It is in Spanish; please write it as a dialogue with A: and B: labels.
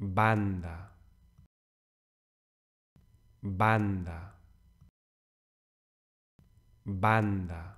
A: banda, banda, banda.